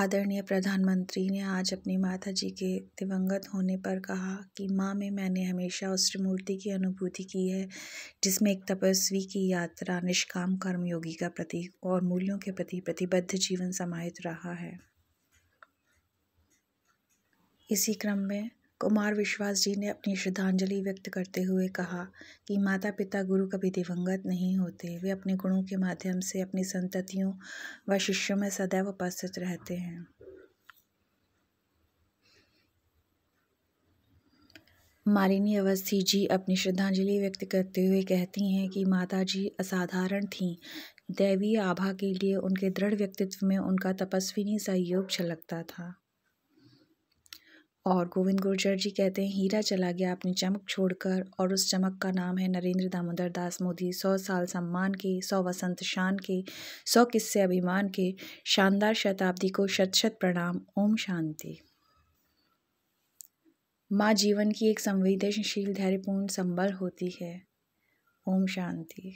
आदरणीय प्रधानमंत्री ने आज अपनी माता जी के दिवंगत होने पर कहा कि माँ में मैंने हमेशा उस त्रिमूर्ति की अनुभूति की है जिसमें एक तपस्वी की यात्रा निष्काम कर्मयोगी का प्रतीक और मूल्यों के प्रति प्रतिबद्ध जीवन समाहित रहा है इसी क्रम में कुमार विश्वास जी ने अपनी श्रद्धांजलि व्यक्त करते हुए कहा कि माता पिता गुरु कभी दिवंगत नहीं होते वे अपने गुणों के माध्यम से अपनी संततियों व शिष्यों में सदैव उपस्थित रहते हैं मालिनी अवस्थी जी अपनी श्रद्धांजलि व्यक्त करते हुए कहती हैं कि माता जी असाधारण थीं दैवीय आभा के लिए उनके दृढ़ व्यक्तित्व में उनका तपस्विनी सहयोग छलकता था और गोविंद गुर्जर जी कहते हैं हीरा चला गया अपनी चमक छोड़कर और उस चमक का नाम है नरेंद्र दामोदर दास मोदी सौ साल सम्मान के सौ वसंत शान के सौ किस्से अभिमान के शानदार शताब्दी को शत शत प्रणाम ओम शांति माँ जीवन की एक संवेदनशील धैर्यपूर्ण संबल होती है ओम शांति